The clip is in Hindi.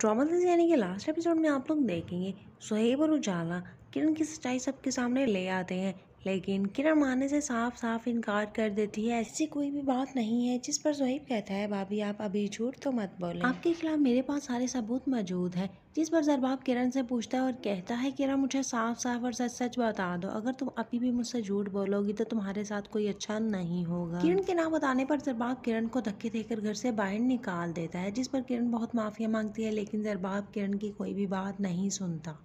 ड्रामा सीरीज यानी कि लास्ट एपिसोड में आप लोग देखेंगे सोहेब और उजाला किरण की सच्चाई सबके सामने ले आते हैं लेकिन किरण माने से साफ साफ इनकार कर देती है ऐसी कोई भी बात नहीं है जिस पर जोहेब कहता है भाभी आप अभी झूठ तो मत बोलो आपके खिलाफ मेरे पास सारे सबूत मौजूद हैं जिस पर जरबाब किरण से पूछता है और कहता है किरण मुझे साफ साफ और सच सच बता दो अगर तुम अभी भी मुझसे झूठ बोलोगी तो तुम्हारे साथ कोई अच्छा नहीं होगा किरण के ना बताने पर जरबाब किरण को धक्के देकर घर से बाहर निकाल देता है जिस पर किरण बहुत माफिया मांगती है लेकिन जरबाब किरण की कोई भी बात नहीं सुनता